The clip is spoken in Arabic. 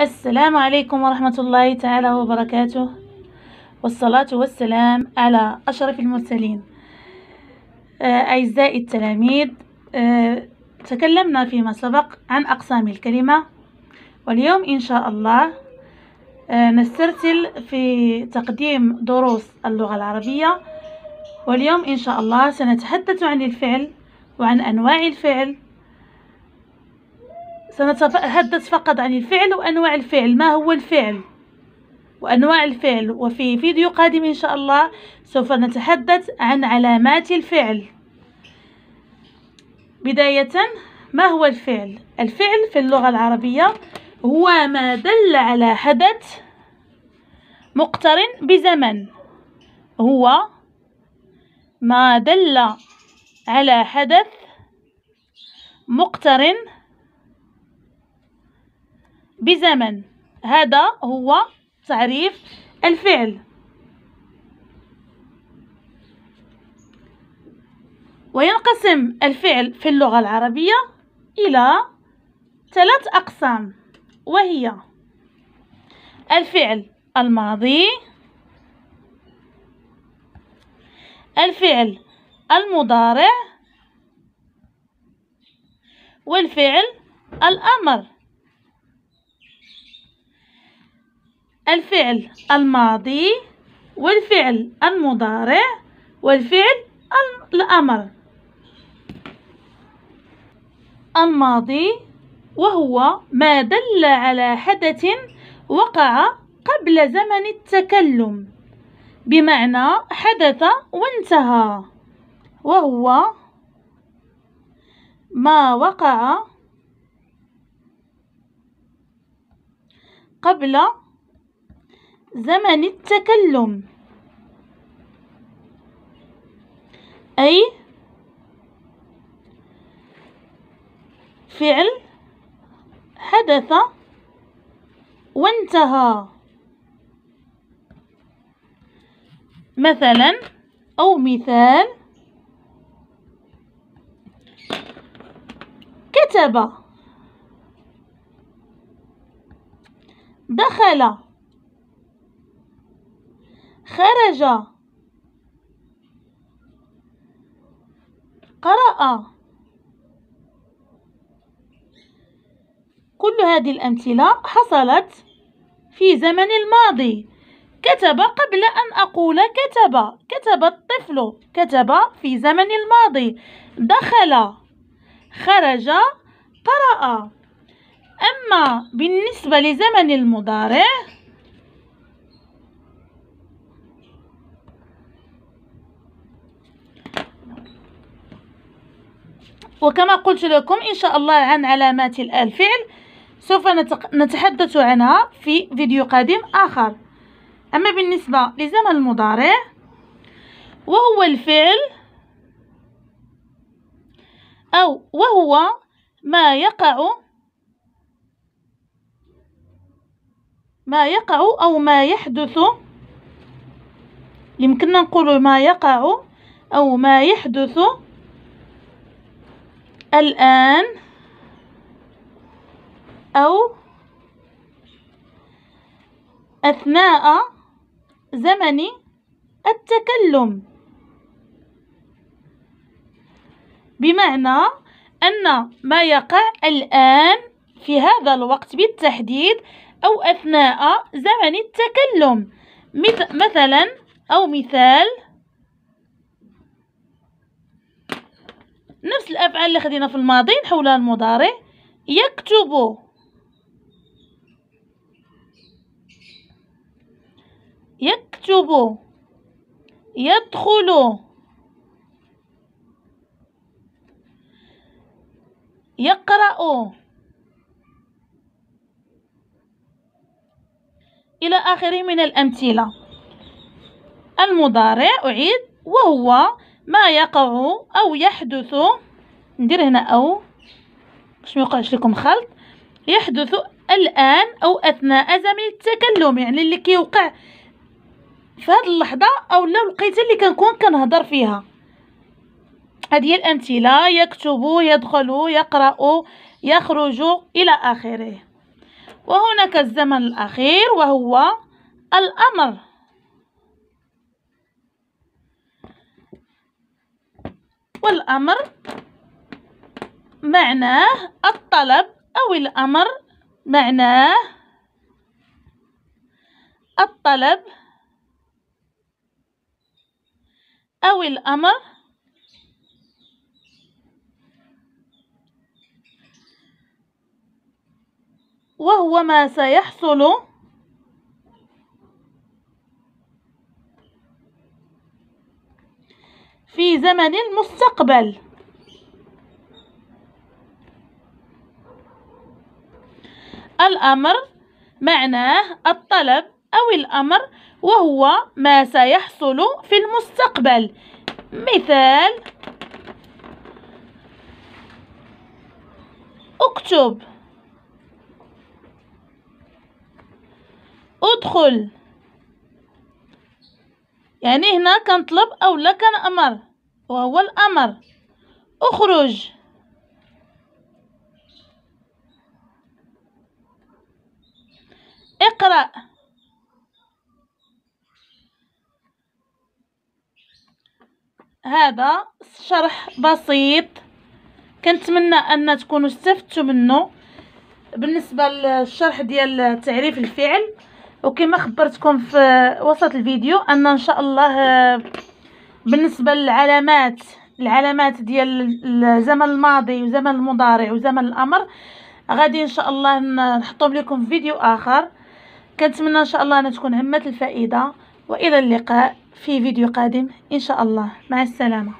السلام عليكم ورحمة الله تعالى وبركاته والصلاة والسلام على أشرف المرسلين آه، أعزائي التلاميذ آه، تكلمنا فيما سبق عن أقسام الكلمة واليوم إن شاء الله آه، نسترسل في تقديم دروس اللغة العربية واليوم إن شاء الله سنتحدث عن الفعل وعن أنواع الفعل سنتحدث فقط عن الفعل وأنواع الفعل ما هو الفعل وأنواع الفعل وفي فيديو قادم إن شاء الله سوف نتحدث عن علامات الفعل بداية ما هو الفعل؟ الفعل في اللغة العربية هو ما دل على حدث مقترن بزمن هو ما دل على حدث مقترن بزمن هذا هو تعريف الفعل وينقسم الفعل في اللغة العربية إلى ثلاث أقسام وهي الفعل الماضي الفعل المضارع والفعل الأمر الفعل الماضي والفعل المضارع والفعل الأمر الماضي وهو ما دل على حدث وقع قبل زمن التكلم بمعنى حدث وانتهى وهو ما وقع قبل زمن التكلم أي فعل حدث وانتهى مثلا أو مثال كتب دخل خرج قرأ كل هذه الأمثلة حصلت في زمن الماضي كتب قبل أن أقول كتب كتب الطفل كتب في زمن الماضي دخل خرج قرأ أما بالنسبة لزمن المضارع وكما قلت لكم إن شاء الله عن علامات الفعل سوف نتحدث عنها في فيديو قادم آخر أما بالنسبة لزمن المضارع وهو الفعل أو وهو ما يقع ما يقع أو ما يحدث يمكننا نقول ما يقع أو ما يحدث الآن أو أثناء زمن التكلم بمعنى أن ما يقع الآن في هذا الوقت بالتحديد أو أثناء زمن التكلم مثلا أو مثال نفس الافعال اللي خدينا في الماضي نحولها للمضارع يكتب يكتب يدخل يقرأ إلى آخره من الأمثلة المضارع أعيد وهو ما يقع أو يحدث ندير هنا أو باش ميوقعش لكم خلط يحدث الآن أو أثناء زمن التكلم يعني اللي كيوقع في هذه اللحظة أو لا الوقيته اللي كنكون كنهضر فيها هذه هي الأمثلة يكتب يدخل يقرأ يخرج إلى آخره وهناك الزمن الأخير وهو الأمر والأمر معناه الطلب أو الأمر معناه الطلب أو الأمر وهو ما سيحصل في زمن المستقبل الأمر معناه الطلب أو الأمر وهو ما سيحصل في المستقبل مثال اكتب ادخل يعني هنا كنطلب أو لا كنأمر وهو الأمر اخرج اقرأ هذا شرح بسيط كنتمنى ان تكونوا استفدتوا منه بالنسبه للشرح ديال تعريف الفعل وكما خبرتكم في وسط الفيديو ان ان شاء الله بالنسبه للعلامات العلامات ديال الزمن الماضي وزمن المضارع وزمن الامر غادي ان شاء الله نحطهم لكم في فيديو اخر كنتمنى ان شاء الله ان تكون عمت الفائده والى اللقاء في فيديو قادم ان شاء الله مع السلامه